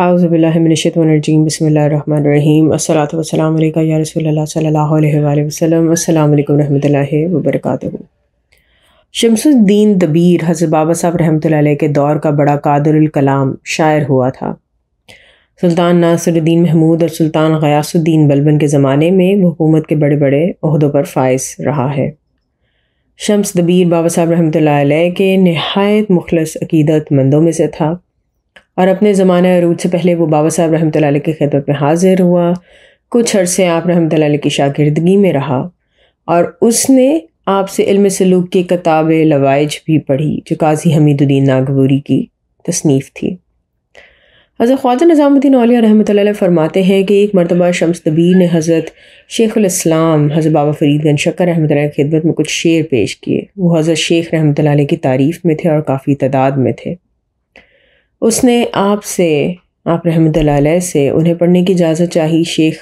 आउज़बिल्लिनशतरजीम बसमीम असलम या रसोल्ला सल्ला शमसुद्दीन दबीर हज़र बाबा साहब रहमत के दौर का बड़ा कादरुल कलाम शायर हुआ था सुल्तान नासरुद्दीन महमूद और सुल्तान गयासुद्दीन बलबन के ज़माने में हुकूमत के बड़े बड़े अहदों पर फ़ायस रहा है शम्स दबीर बाबा साहब रहमत के नहायत मुखलस अकीदत मंदों में से था और अपने ज़माने अरूज से पहले वो बाबा साहब रहमत ला की खिदमत में हाजिर हुआ कुछ अरसे आप रहमत ला की शागिर्दगी में रहा और उसने आपसे इल्म सलूक की किताब लवाइज भी पढ़ी जो काजी हमीदुद्दीन नागबूरी की तसनीफ़ थी हज़रत ख्वाजा निज़ामुद्दीन अलिया रहमत फरमाते हैं कि एक मरतबा शम्स तबीर ने हज़रत शेख़ुलस्लाम हज़रत बाबा फरीदगन शक्कर रहमत की खिदमत में कुछ शेर पेश किए वो हज़रत शेख रहमत की तारीफ़ में थे और काफ़ी तादाद में थे उसने आपसे आप रहमत से उन्हें पढ़ने की इजाज़त चाही शेख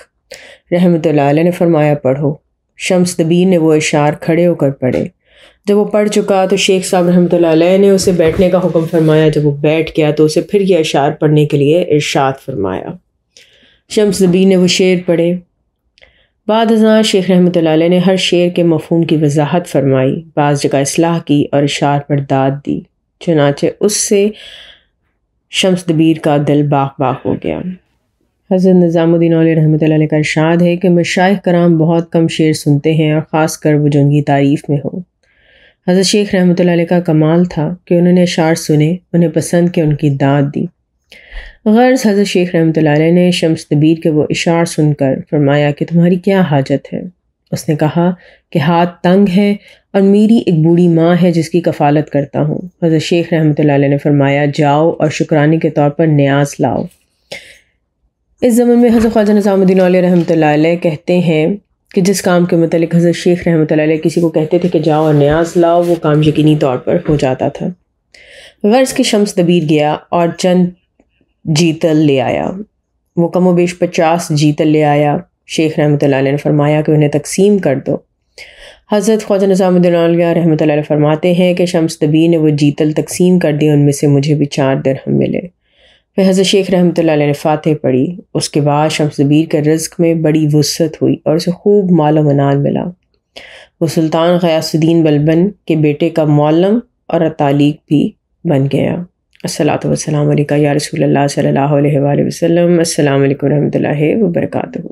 रहमत ने फरमाया पढ़ो शम्स दबीर ने वो इशार खड़े होकर पढ़े जब वो पढ़ चुका तो शेख साहब रहमत ने उसे बैठने का हुक्म फरमाया जब वो बैठ गया तो उसे फिर यह इशार पढ़ने के लिए इर्शाद फरमाया शम्स दबीर ने वो शेर पढ़े बाद हज़ार शेख रहमत ने हर शेर के मफहम की वजाहत फरमाई बाज़ जगह असलाह की और इशार पर दाद दी चुनाचे उससे शम्स दबीर का दिल बाग बाग हो गया हज़रत निज़ामुद्दीन रहमत का इरशाद है कि मशाइ कराम बहुत कम शेर सुनते हैं और ख़ास कर वो जो उनकी तारीफ़ में हो हज़रत शेख रहमत का कमाल था कि उन्होंने अशार सुने उन्हें पसंद के उनकी दाद दी गर्ज़ हज़रत शेख रहमत ने शम्स तबीर के वो इशार सुनकर फरमाया कि तुम्हारी क्या हाजत है उसने कहा कि हाथ तंग है और मेरी एक बूढ़ी माँ है जिसकी कफ़ालत करता हूँ हज़रत शेख रहमत ने फरमाया जाओ और शुक्राने के तौर पर न्याज लाओ इस ज़मन में हज़रत ख्वाजा निज़ामुद्दीन रहमत कहते हैं कि जिस काम के मतलब हज़रत शेख रहमत किसी को कहते थे कि जाओ और न्याज लाओ वो काम यकीनी तौर पर हो जाता था गर्ज़ की शम्स दबीर गया और चंद जीतल ले आया वो कमो बेश पचास जीतल ले आया शेख रहमत ने फरमाया कि उन्हें तकसीम कर दो हज़रत ख्वाजा निज़ामुद्दौलिया रहमत फरमाते हैं कि शम्स तबी ने वो जीतल तकसीम कर दी उनमें से मुझे भी चार दरहम मिले फिर हज़रत शेख रहमत ने फ़ातह पढ़ी उसके बाद शम्स तबीर के रिज्क में बड़ी वसत हुई और उसे खूब माल मनान मिला वो सुल्तान गयासुद्दीन बलबन के बेटे का मौलम और अतालीक भी बन गया असलात वसलाम या रसूल सल्ला वसलम अल्लाम वरहमल वर्का